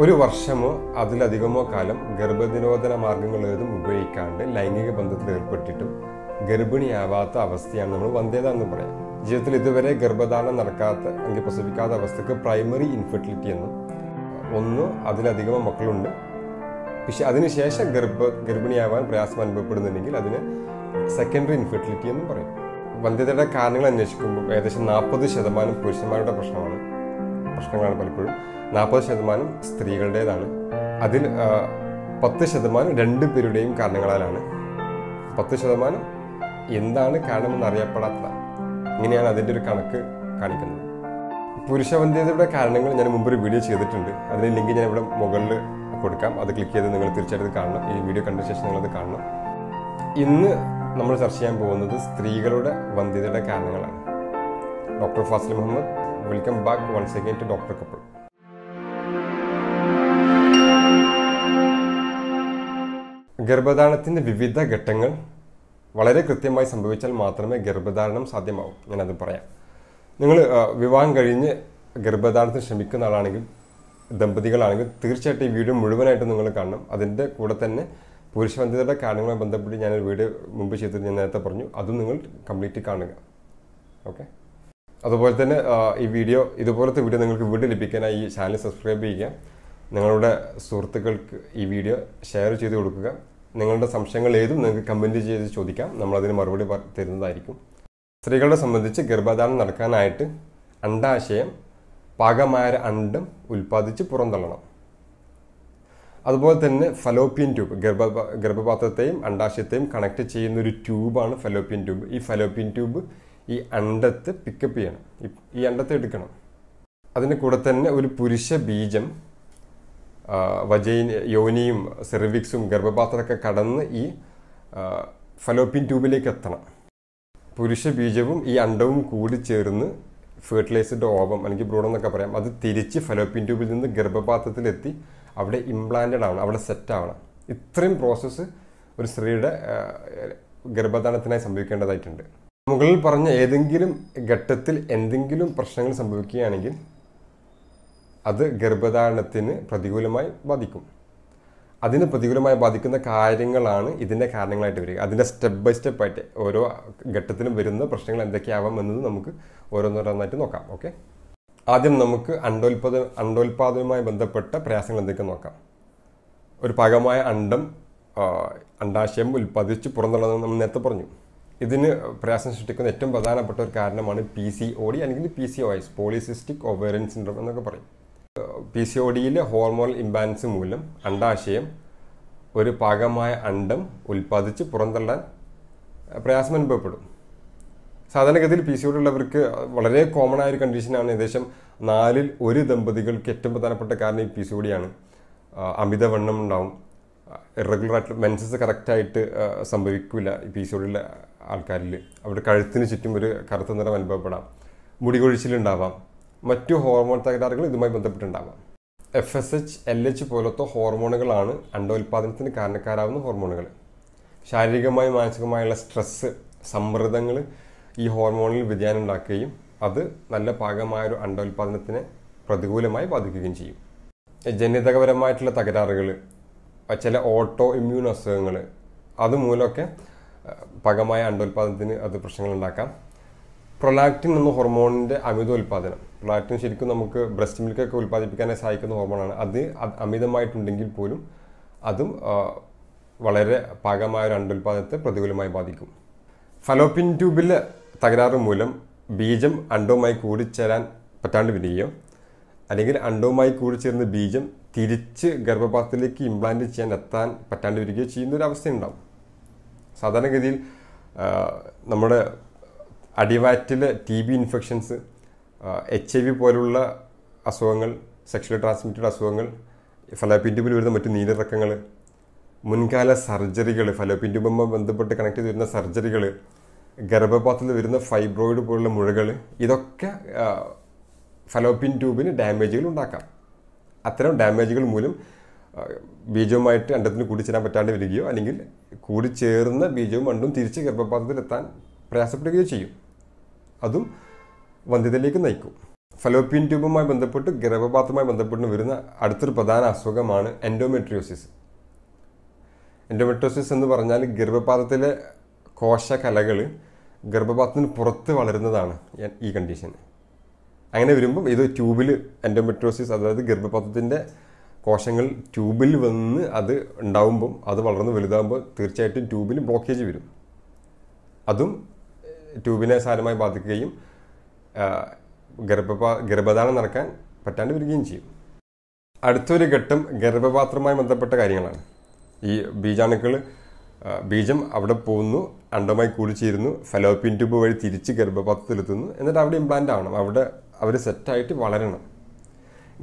ഒരു വർഷമോ അതിലധികമോ കാലം ഗർഭനിരോധന മാർഗങ്ങൾ ഏതും ഉപയോഗിക്കാണ്ട് ലൈംഗിക ബന്ധത്തിൽ ഏർപ്പെട്ടിട്ടും ഗർഭിണിയാവാത്ത അവസ്ഥയാണ് നമ്മൾ വന്ധ്യത എന്ന് പറയാം ജീവിതത്തിൽ ഇതുവരെ ഗർഭധാരണം നടക്കാത്ത അല്ലെങ്കിൽ പ്രസവിക്കാത്ത അവസ്ഥക്ക് പ്രൈമറി ഇൻഫെർട്ടിലിറ്റി എന്നും ഒന്ന് അതിലധികമോ മക്കളുണ്ട് പക്ഷെ അതിനുശേഷം ഗർഭ ഗർഭിണിയാവാൻ പ്രയാസം അനുഭവപ്പെടുന്നുണ്ടെങ്കിൽ അതിന് സെക്കൻഡറി ഇൻഫെർട്ടിലിറ്റി എന്നും പറയും വന്ധ്യതയുടെ കാരണങ്ങൾ അന്വേഷിക്കുമ്പോൾ ഏകദേശം നാൽപ്പത് ശതമാനം പുരുഷന്മാരുടെ പ്രശ്നമാണ് പ്രശ്നങ്ങളാണ് പലപ്പോഴും നാൽപ്പത് ശതമാനം സ്ത്രീകളുടേതാണ് അതിൽ പത്ത് ശതമാനം രണ്ട് പേരുടെയും കാരണങ്ങളാലാണ് പത്ത് ശതമാനം എന്താണ് കാരണമെന്ന് അറിയപ്പെടാത്തതാണ് ഇങ്ങനെയാണ് അതിൻ്റെ ഒരു കണക്ക് കാണിക്കുന്നത് പുരുഷവന്ധ്യതയുടെ കാരണങ്ങൾ ഞാൻ ഒരു വീഡിയോ ചെയ്തിട്ടുണ്ട് അതിന് ലിങ്ക് ഞാൻ ഇവിടെ മുകളിൽ കൊടുക്കാം അത് ക്ലിക്ക് ചെയ്ത് നിങ്ങൾ തീർച്ചയായിട്ടും കാണണം ഈ വീഡിയോ കണ്ട ശേഷം നിങ്ങളത് കാണണം ഇന്ന് നമ്മൾ ചർച്ച ചെയ്യാൻ പോകുന്നത് സ്ത്രീകളുടെ വന്ധ്യതയുടെ കാരണങ്ങളാണ് doctor Fasil Muhammad welcome back one second to doctor couple ഗർഭധാരണത്തിന്റെ ഗർഭധാരണത്തിൻ്റെ വിവിധ ഘട്ടങ്ങൾ വളരെ കൃത്യമായി സംഭവിച്ചാൽ മാത്രമേ ഗർഭധാരണം സാധ്യമാവൂ ഞാനത് പറയാം നിങ്ങൾ വിവാഹം കഴിഞ്ഞ് ഗർഭധാരണത്തിന് ശ്രമിക്കുന്ന ആളാണെങ്കിൽ ദമ്പതികളാണെങ്കിൽ തീർച്ചയായിട്ടും ഈ വീഡിയോ മുഴുവനായിട്ട് നിങ്ങൾ കാണണം അതിൻ്റെ കൂടെ തന്നെ പുരുഷവന്ധ്യതയുടെ കാര്യങ്ങളുമായി ബന്ധപ്പെട്ട് ഞാനൊരു വീഡിയോ മുമ്പ് ചെയ്തിട്ട് ഞാൻ നേരത്തെ പറഞ്ഞു അതും നിങ്ങൾ കംപ്ലീറ്റ് കാണുക ഓക്കെ അതുപോലെ തന്നെ ഈ വീഡിയോ ഇതുപോലത്തെ വീഡിയോ നിങ്ങൾക്ക് വീണ്ടും ലഭിക്കാനായി ഈ ചാനൽ സബ്സ്ക്രൈബ് ചെയ്യുക നിങ്ങളുടെ സുഹൃത്തുക്കൾക്ക് ഈ വീഡിയോ ഷെയർ ചെയ്ത് കൊടുക്കുക നിങ്ങളുടെ സംശയങ്ങൾ ഏതും നിങ്ങൾക്ക് കമൻറ്റ് ചെയ്ത് ചോദിക്കാം നമ്മളതിന് മറുപടി തരുന്നതായിരിക്കും സ്ത്രീകളെ സംബന്ധിച്ച് ഗർഭധാരണം നടക്കാനായിട്ട് അണ്ടാശയം പാകമായ അണ്ടം ഉൽപ്പാദിച്ച് പുറന്തള്ളണം അതുപോലെ തന്നെ ഫലോപ്പിയൻ ട്യൂബ് ഗർഭ ഗർഭപാത്രത്തെയും അണ്ടാശയത്തെയും കണക്ട് ചെയ്യുന്ന ഒരു ട്യൂബാണ് ഫലോപ്പിയൻ ട്യൂബ് ഈ ഫലോപ്പിയൻ ട്യൂബ് ഈ അണ്ടത്ത് പിക്കപ്പ് ചെയ്യണം ഈ അണ്ടത്ത് എടുക്കണം അതിൻ്റെ കൂടെ തന്നെ ഒരു പുരുഷ ബീജം വജൈൻ യോനിയും സെർവിക്സും ഗർഭപാത്രമൊക്കെ കടന്ന് ഈ ഫലോപ്പിൻ ട്യൂബിലേക്ക് എത്തണം പുരുഷ ബീജവും ഈ അണ്ടവും കൂടി ചേർന്ന് ഫെർട്ടിലൈസ്ഡ് ഓവം അല്ലെങ്കിൽ ബ്രൂഡം എന്നൊക്കെ പറയാം അത് തിരിച്ച് ഫലോപ്പിൻ ട്യൂബിൽ നിന്ന് ഗർഭപാത്രത്തിലെത്തി അവിടെ ഇംപ്ലാന്റഡ് ആവണം അവിടെ സെറ്റ് ആവണം ഇത്രയും പ്രോസസ്സ് ഒരു സ്ത്രീയുടെ ഗർഭധാരണത്തിനായി സംഭവിക്കേണ്ടതായിട്ടുണ്ട് മുകളിൽ പറഞ്ഞ ഏതെങ്കിലും ഘട്ടത്തിൽ എന്തെങ്കിലും പ്രശ്നങ്ങൾ സംഭവിക്കുകയാണെങ്കിൽ അത് ഗർഭധാരണത്തിന് പ്രതികൂലമായി ബാധിക്കും അതിന് പ്രതികൂലമായി ബാധിക്കുന്ന കാര്യങ്ങളാണ് ഇതിൻ്റെ കാരണങ്ങളായിട്ട് വരിക അതിൻ്റെ സ്റ്റെപ്പ് ബൈ സ്റ്റെപ്പായിട്ട് ഓരോ ഘട്ടത്തിലും വരുന്ന പ്രശ്നങ്ങൾ എന്തൊക്കെയാവാം എന്നത് നമുക്ക് ഓരോന്നോരോന്നായിട്ട് നോക്കാം ഓക്കെ ആദ്യം നമുക്ക് അണ്ടോൽപാദ അണ്ടോൽപാദനവുമായി ബന്ധപ്പെട്ട പ്രയാസങ്ങൾ എന്തൊക്കെ നോക്കാം ഒരു പാകമായ അണ്ടം അണ്ടാശയം ഉൽപ്പാദിച്ച് പുറന്തള്ളതെന്ന് നമ്മൾ നേരത്തെ പറഞ്ഞു ഇതിന് പ്രയാസം സൃഷ്ടിക്കുന്ന ഏറ്റവും പ്രധാനപ്പെട്ട ഒരു കാരണമാണ് പി സി ഒ ഡി അല്ലെങ്കിൽ P C O S polycystic ovarian syndrome എന്നൊക്കെ പറയും പി സി ഒ ഡിയിലെ ഹോർമോൺ ഇംബാലൻസ് മൂലം അണ്ടാശയം ഒരു പാകമായ അണ്ടം ഉൽപ്പാദിച്ച് പുറന്തള്ളാൻ പ്രയാസം അനുഭവപ്പെടും സാധാരണഗതിയിൽ പി സി ഒ ഡി ഉള്ളവർക്ക് വളരെ കോമൺ ആയ ഒരു കണ്ടീഷനാണ് ഏകദേശം നാലിൽ ഒരു ദമ്പതികൾക്ക് ഏറ്റവും പ്രധാനപ്പെട്ട കാരണം ഈ പി സി ഒ കൂടിയാണ് അമിതവണ്ണം ഉണ്ടാവും ഇറഗുലർ ആയിട്ട് മെൻസസ് കറക്റ്റായിട്ട് സംഭവിക്കില്ല ഈ പി സി ഒ ഡിയിലെ ആൾക്കാരിൽ അവരുടെ കഴുത്തിന് ചുറ്റും ഒരു കറുത്ത നിറം അനുഭവപ്പെടാം മുടികൊഴിച്ചിലുണ്ടാവാം മറ്റു ഹോർമോൺ തകരാറുകൾ ഇതുമായി ബന്ധപ്പെട്ടുണ്ടാവാം F S H L H പോലത്തെ ഹോർമോണുകളാണ് അണ്ടോൽപാദനത്തിന് കാരണക്കാരാവുന്ന ഹോർമോണുകൾ ശാരീരികമായി മാനസികമായുള്ള സ്ട്രെസ്സ് സമ്മർദ്ദങ്ങൾ ഈ ഹോർമോണിൽ വ്യതിയാനം ഉണ്ടാക്കുകയും അത് നല്ല പാകമായ ഒരു അണ്ടോൽപാദനത്തിനെ പ്രതികൂലമായി ബാധിക്കുകയും ചെയ്യും ജനിതകപരമായിട്ടുള്ള തകരാറുകൾ ചില ഓട്ടോ ഇമ്മ്യൂൺ അസുഖങ്ങൾ അതുമൂലമൊക്കെ പകമായ അണ്ടോൽപാദനത്തിന് അത് പ്രശ്നങ്ങൾ ഉണ്ടാക്കാം പ്രൊലാക്റ്റിൻ എന്ന ഹോർമോണിൻ്റെ ഉൽപാദനം പ്രൊലാക്റ്റിൻ ശരിക്കും നമുക്ക് ബ്രസ്റ്റ് മിൽക്കൊക്കെ ഉൽപ്പാദിപ്പിക്കാനായി സഹായിക്കുന്ന ഹോർമോണാണ് അത് അമിതമായിട്ടുണ്ടെങ്കിൽ പോലും അതും വളരെ പാകമായ ഒരു അണ്ടുൽപാദനത്തെ പ്രതികൂലമായി ബാധിക്കും ഫലോപ്പിൻ ട്യൂബിലെ തകരാറ് മൂലം ബീജം അണ്ടവുമായി കൂടിച്ചേരാൻ പറ്റാണ്ട് വരികയോ അല്ലെങ്കിൽ അണ്ടവുമായി കൂടിച്ചേരുന്ന ബീജം തിരിച്ച് ഗർഭപാത്രത്തിലേക്ക് ഇംപ്ലാന്റ് ചെയ്യാൻ എത്താൻ പറ്റാണ്ട് വരികയോ ചെയ്യുന്ന ഒരു അവസ്ഥയുണ്ടാവും സാധാരണഗതിയിൽ നമ്മുടെ അടിവാറ്റിലെ T B infections H I V പോലുള്ള അസുഖങ്ങൾ സെക്ഷലി ട്രാൻസ്മിറ്റഡ് അസുഖങ്ങൾ ഫലോപ്പിൻറ്റുമ്പിൽ വരുന്ന മറ്റ് നീലിറക്കങ്ങൾ മുൻകാല സർജറികൾ ഫലോപ്പിൻറ്റുമ്പുമായി ബന്ധപ്പെട്ട് കണക്ട് ചെയ്ത് വരുന്ന സർജറികൾ ഗർഭപാത്രത്തിൽ വരുന്ന ഫൈബ്രോയിഡ് പോലുള്ള മുഴകൾ ഇതൊക്കെ ഫലോപ്പിൻ ട്യൂബിന് ഡാമേജുകൾ ഉണ്ടാക്കാം അത്തരം ഡാമേജുകൾ മൂലം ബീജവുമായിട്ട് അണ്ടത്തിന് ചേരാൻ പറ്റാണ്ട് വരികയോ അല്ലെങ്കിൽ കൂടി ചേർന്ന ബീജവും അണ്ടും തിരിച്ച് എത്താൻ പ്രയാസപ്പെടുകയോ ചെയ്യും അതും വന്ധ്യതയിലേക്ക് നയിക്കും ഫലോപ്പിയൻ ട്യൂബുമായി ബന്ധപ്പെട്ട് ഗർഭപാത്രമായി ബന്ധപ്പെട്ട് വരുന്ന അടുത്തൊരു പ്രധാന അസുഖമാണ് എൻഡോമെട്രിയോസിസ് എൻഡോമെട്രിയോസിസ് എന്ന് പറഞ്ഞാൽ ഗർഭപാത്രത്തിലെ കോശകലകൾ ഗർഭപാത്രത്തിന് പുറത്ത് വളരുന്നതാണ് ഈ കണ്ടീഷൻ അങ്ങനെ വരുമ്പം ഇത് ട്യൂബിൽ എൻഡോമെട്രിയോസിസ് അതായത് ഗർഭപാത്രത്തിൻ്റെ കോശങ്ങൾ ട്യൂബിൽ വന്ന് അത് ഉണ്ടാവുമ്പം അത് വളർന്ന് വലുതാകുമ്പോൾ തീർച്ചയായിട്ടും ട്യൂബിന് ബ്ലോക്കേജ് വരും അതും ട്യൂബിനെ സാരമായി ബാധിക്കുകയും ഗർഭപാ ഗർഭധാരണം നടക്കാൻ പറ്റാണ്ട് വരികയും ചെയ്യും അടുത്തൊരു ഘട്ടം ഗർഭപാത്രവുമായി ബന്ധപ്പെട്ട കാര്യങ്ങളാണ് ഈ ബീജാണുക്കൾ ബീജം അവിടെ പോകുന്നു അണ്ടമായി കൂടിച്ചേരുന്നു ഫലോപ്പിൻ ട്യൂബ് വഴി തിരിച്ച് ഗർഭപാത്രത്തിലെത്തുന്നു എന്നിട്ട് അവിടെ ഇംപ്ലാന്റ് ആവണം അവിടെ അവർ സെറ്റായിട്ട് വളരണം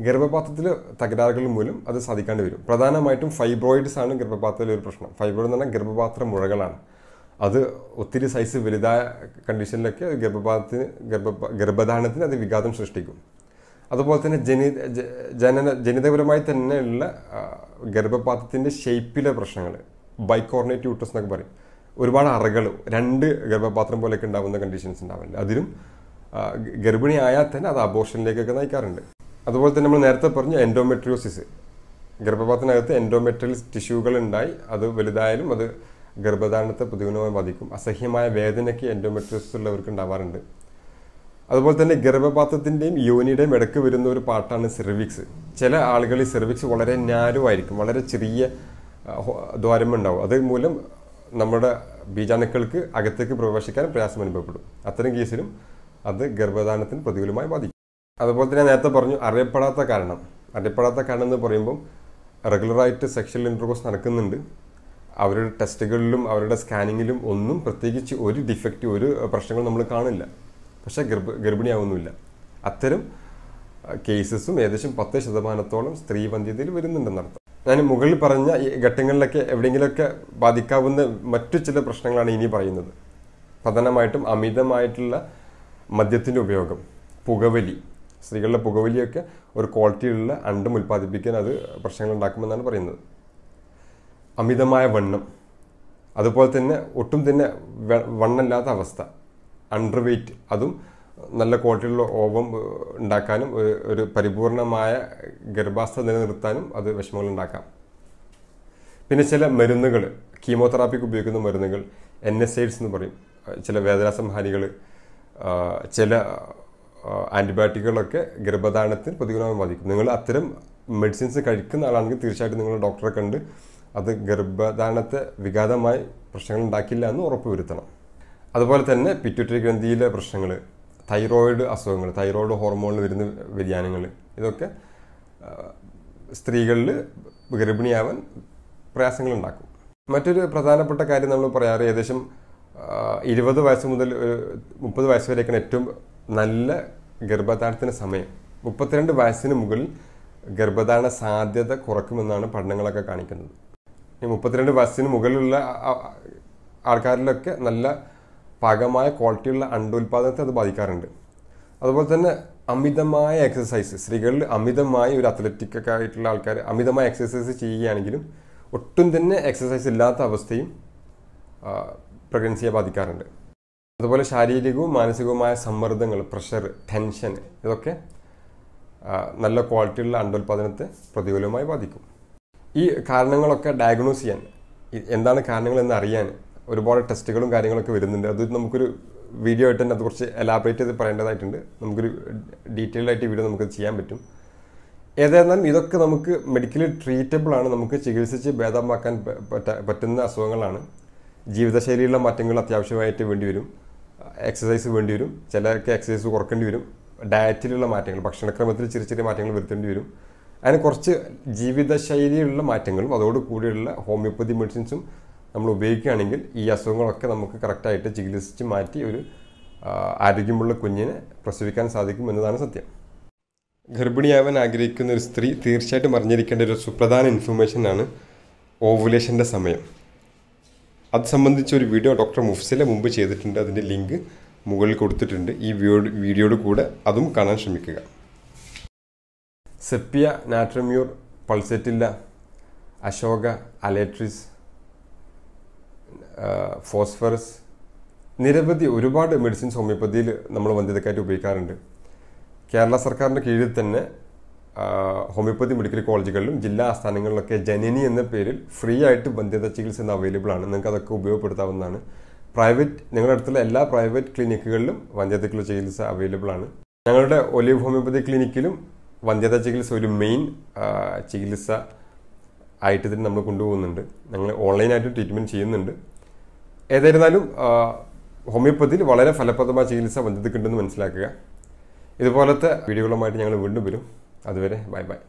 ഗർഭപാത്രത്തിൽ തകരാറുകൾ മൂലം അത് സാധിക്കേണ്ടി വരും പ്രധാനമായിട്ടും ഫൈബ്രോയിഡ്സ് ആണ് ഗർഭപാത്രത്തിലെ ഒരു പ്രശ്നം ഫൈബ്രോയിഡ് എന്ന് പറഞ്ഞാൽ ഗർഭപാത്ര മുഴകളാണ് അത് ഒത്തിരി സൈസ് വലുതായ കണ്ടീഷനിലൊക്കെ ഗർഭപാത്രത്തിന് ഗർഭ ഗർഭധാരണത്തിന് അത് വിഘാതം സൃഷ്ടിക്കും അതുപോലെ തന്നെ ജനി ജനന ജനിതപരമായി തന്നെയുള്ള ഗർഭപാത്രത്തിൻ്റെ ഷേപ്പിലെ പ്രശ്നങ്ങൾ ബൈക്കോർണേറ്റ് യൂട്ടസ് എന്നൊക്കെ പറയും ഒരുപാട് അറകൾ രണ്ട് ഗർഭപാത്രം പോലെയൊക്കെ ഉണ്ടാകുന്ന കണ്ടീഷൻസ് ഉണ്ടാവില്ല അതിലും ഗർഭിണിയായാൽ തന്നെ അത് അബോർഷനിലേക്കൊക്കെ നയിക്കാറുണ്ട് അതുപോലെ തന്നെ നമ്മൾ നേരത്തെ പറഞ്ഞു എൻഡോമെട്രിയോസിസ് ഗർഭപാത്രത്തിനകത്ത് എൻഡോമെട്രിയൽ ടിഷ്യൂകൾ ഉണ്ടായി അത് വലുതായാലും അത് ഗർഭധാരണത്തെ പ്രതികൂലമായി ബാധിക്കും അസഹ്യമായ വേദനയ്ക്ക് എൻഡോമെട്രിയോസിസ് ഉള്ളവർക്ക് ഉണ്ടാവാറുണ്ട് അതുപോലെ തന്നെ ഗർഭപാത്രത്തിൻ്റെയും യോനിയുടെയും ഇടയ്ക്ക് വരുന്ന ഒരു പാട്ടാണ് സെർവിക്സ് ചില ആളുകൾ ഈ സെർവിക്സ് വളരെ നാരുവായിരിക്കും വളരെ ചെറിയ ദ്വാരമുണ്ടാവും അത് മൂലം നമ്മുടെ ബീജാണുക്കൾക്ക് അകത്തേക്ക് പ്രവേശിക്കാൻ പ്രയാസം അനുഭവപ്പെടും അത്തരം കേസിലും അത് ഗർഭധാരണത്തിന് പ്രതികൂലമായി ബാധിക്കും അതുപോലെ തന്നെ നേരത്തെ പറഞ്ഞു അറിയപ്പെടാത്ത കാരണം അറിയപ്പെടാത്ത കാരണം എന്ന് പറയുമ്പം റെഗുലറായിട്ട് സെക്ഷൽ ഇൻട്രോസ് നടക്കുന്നുണ്ട് അവരുടെ ടെസ്റ്റുകളിലും അവരുടെ സ്കാനിങ്ങിലും ഒന്നും പ്രത്യേകിച്ച് ഒരു ഡിഫക്റ്റ് ഒരു പ്രശ്നങ്ങൾ നമ്മൾ കാണില്ല പക്ഷേ ഗർഭ ഗർഭിണിയാവുന്നില്ല അത്തരം കേസസും ഏകദേശം പത്ത് ശതമാനത്തോളം സ്ത്രീ വന്ധ്യതയിൽ വരുന്നുണ്ടെന്നർത്ഥം ഞാൻ മുകളിൽ പറഞ്ഞ ഈ ഘട്ടങ്ങളിലൊക്കെ എവിടെയെങ്കിലുമൊക്കെ ബാധിക്കാവുന്ന മറ്റു ചില പ്രശ്നങ്ങളാണ് ഇനി പറയുന്നത് പ്രധാനമായിട്ടും അമിതമായിട്ടുള്ള മദ്യത്തിൻ്റെ ഉപയോഗം പുകവലി സ്ത്രീകളുടെ പുകവലിയൊക്കെ ഒരു ഉള്ള അണ്ടം ഉൽപ്പാദിപ്പിക്കാൻ അത് പ്രശ്നങ്ങൾ ഉണ്ടാക്കുമെന്നാണ് പറയുന്നത് അമിതമായ വണ്ണം അതുപോലെ തന്നെ ഒട്ടും തന്നെ വണ്ണമില്ലാത്ത അവസ്ഥ അണ്ടർ വെയ്റ്റ് അതും നല്ല ക്വാളിറ്റിയിലുള്ള ഓവം ഉണ്ടാക്കാനും ഒരു പരിപൂർണമായ ഗർഭാസ്ഥ നിലനിർത്താനും അത് വിഷമങ്ങൾ ഉണ്ടാക്കാം പിന്നെ ചില മരുന്നുകൾ കീമോതെറാപ്പിക്ക് ഉപയോഗിക്കുന്ന മരുന്നുകൾ എൻ എസ് ഐഡ്സ് എന്ന് പറയും ചില വേദനാസംഹാരികൾ ചില ആൻറ്റിബയോട്ടിക്കുകളൊക്കെ ഗർഭധാരണത്തിന് പ്രതികൂലമായി ബാധിക്കും നിങ്ങൾ അത്തരം മെഡിസിൻസ് കഴിക്കുന്ന ആളാണെങ്കിൽ തീർച്ചയായിട്ടും നിങ്ങൾ ഡോക്ടറെ കണ്ട് അത് ഗർഭധാരണത്തെ വിഘാതമായി പ്രശ്നങ്ങൾ ഉണ്ടാക്കില്ല എന്ന് ഉറപ്പ് വരുത്തണം അതുപോലെ തന്നെ പിറ്റ്യൂട്ടറി ഗ്രന്ഥിയിലെ പ്രശ്നങ്ങൾ തൈറോയിഡ് അസുഖങ്ങൾ തൈറോയിഡ് ഹോർമോണിൽ വരുന്ന വ്യതിയാനങ്ങൾ ഇതൊക്കെ സ്ത്രീകളിൽ ഗർഭിണിയാവാൻ പ്രയാസങ്ങൾ ഉണ്ടാക്കും മറ്റൊരു പ്രധാനപ്പെട്ട കാര്യം നമ്മൾ പറയാറ് ഏകദേശം ഇരുപത് വയസ്സ് മുതൽ മുപ്പത് വയസ്സ് വരെയൊക്കെയാണ് ഏറ്റവും നല്ല ഗർഭധാരണത്തിന് സമയം മുപ്പത്തിരണ്ട് വയസ്സിന് മുകളിൽ ഗർഭധാരണ സാധ്യത കുറക്കുമെന്നാണ് പഠനങ്ങളൊക്കെ കാണിക്കുന്നത് ഈ മുപ്പത്തിരണ്ട് വയസ്സിന് മുകളിലുള്ള ആൾക്കാരിലൊക്കെ നല്ല പാകമായ ക്വാളിറ്റിയുള്ള അണ്ടോൽപാദനത്തെ അത് ബാധിക്കാറുണ്ട് അതുപോലെ തന്നെ അമിതമായ എക്സസൈസ് സ്ത്രീകളിൽ അമിതമായ ഒരു അത്ലറ്റിക് ഒക്കെ ആയിട്ടുള്ള ആൾക്കാർ അമിതമായ എക്സസൈസ് ചെയ്യുകയാണെങ്കിലും ഒട്ടും തന്നെ എക്സസൈസ് ഇല്ലാത്ത അവസ്ഥയും പ്രഗ്നൻസിയെ ബാധിക്കാറുണ്ട് അതുപോലെ ശാരീരികവും മാനസികവുമായ സമ്മർദ്ദങ്ങൾ പ്രഷർ ടെൻഷൻ ഇതൊക്കെ നല്ല ക്വാളിറ്റിയുള്ള അണ്ടോൽപാദനത്തെ പ്രതികൂലമായി ബാധിക്കും ഈ കാരണങ്ങളൊക്കെ ഡയഗ്നോസ് ചെയ്യാൻ എന്താണ് കാരണങ്ങൾ എന്ന് അറിയാൻ ഒരുപാട് ടെസ്റ്റുകളും കാര്യങ്ങളൊക്കെ വരുന്നുണ്ട് അത് നമുക്കൊരു വീഡിയോ ആയിട്ട് തന്നെ അത് കുറച്ച് എലാബറേറ്റ് ചെയ്ത് പറയേണ്ടതായിട്ടുണ്ട് നമുക്കൊരു ഡീറ്റെയിൽഡ് ആയിട്ട് വീഡിയോ നമുക്ക് ചെയ്യാൻ പറ്റും ഏതായിരുന്നാലും ഇതൊക്കെ നമുക്ക് മെഡിക്കലി ട്രീറ്റബിൾ ആണ് നമുക്ക് ചികിത്സിച്ച് ഭേദമാക്കാൻ പറ്റുന്ന അസുഖങ്ങളാണ് ജീവിതശൈലിയിലുള്ള മാറ്റങ്ങൾ അത്യാവശ്യമായിട്ട് വേണ്ടി വരും എക്സസൈസ് വേണ്ടി വരും ചിലർക്ക് എക്സസൈസ് കുറക്കേണ്ടി വരും ഡയറ്റിലുള്ള മാറ്റങ്ങൾ ഭക്ഷണക്രമത്തിൽ ചെറിയ ചെറിയ മാറ്റങ്ങൾ വരുത്തേണ്ടി വരും അതിന് കുറച്ച് ജീവിതശൈലിയുള്ള മാറ്റങ്ങളും അതോട് കൂടിയുള്ള ഹോമിയോപ്പതി മെഡിസിൻസും നമ്മൾ ഉപയോഗിക്കുകയാണെങ്കിൽ ഈ അസുഖങ്ങളൊക്കെ നമുക്ക് കറക്റ്റായിട്ട് ചികിത്സിച്ച് മാറ്റി ഒരു ആരോഗ്യമുള്ള കുഞ്ഞിനെ പ്രസവിക്കാൻ സാധിക്കും എന്നതാണ് സത്യം ഗർഭിണിയാവാൻ ആഗ്രഹിക്കുന്ന ഒരു സ്ത്രീ തീർച്ചയായിട്ടും അറിഞ്ഞിരിക്കേണ്ട ഒരു സുപ്രധാന ഇൻഫർമേഷനാണ് ഓവുലേഷൻ്റെ സമയം അത് സംബന്ധിച്ച് ഒരു വീഡിയോ ഡോക്ടർ മുഫ്സിലെ മുമ്പ് ചെയ്തിട്ടുണ്ട് അതിൻ്റെ ലിങ്ക് മുകളിൽ കൊടുത്തിട്ടുണ്ട് ഈ വീഡിയോയുടെ കൂടെ അതും കാണാൻ ശ്രമിക്കുക sepia natrum mur pulsatilla Ashoka aletris phosphorus നിരവധി ഒരുപാട് മെഡിസിൻസ് ഹോമിയോപ്പതിയിൽ നമ്മൾ വന്ധ്യതക്കായിട്ട് ഉപയോഗിക്കാറുണ്ട് കേരള സർക്കാരിൻ്റെ കീഴിൽ തന്നെ ഹോമിയോപ്പതി മെഡിക്കൽ കോളേജുകളിലും ജില്ലാ ആസ്ഥാനങ്ങളിലൊക്കെ ജനനി എന്ന പേരിൽ ഫ്രീ ആയിട്ട് ബന്ധിത ചികിത്സ ഇന്ന് അവൈലബിൾ ആണ് നിങ്ങൾക്ക് അതൊക്കെ ഉപയോഗപ്പെടുത്താവുന്നതാണ് പ്രൈവറ്റ് ഞങ്ങളുടെ അടുത്തുള്ള എല്ലാ പ്രൈവറ്റ് ക്ലിനിക്കുകളിലും വന്ധ്യതയ്ക്കുള്ള ചികിത്സ അവൈലബിൾ ആണ് ഞങ്ങളുടെ ഒലിവ് ഹോമിയോപ്പതി ക്ലിനിക്കിലും വന്ധ്യത ചികിത്സ ഒരു മെയിൻ ചികിത്സ ആയിട്ട് തന്നെ നമ്മൾ കൊണ്ടുപോകുന്നുണ്ട് ഞങ്ങൾ ഓൺലൈനായിട്ട് ട്രീറ്റ്മെൻറ്റ് ചെയ്യുന്നുണ്ട് ഏതായിരുന്നാലും ഹോമിയോപ്പതിയിൽ വളരെ ഫലപ്രദമായ ചികിത്സ വന്ധ്യതയ്ക്കുണ്ടെന്ന് മനസ്സിലാക്കുക ഇതുപോലത്തെ വീഡിയോകളുമായിട്ട് ഞങ്ങൾ വീണ്ടും വരും അതുവരെ ബൈ ബൈ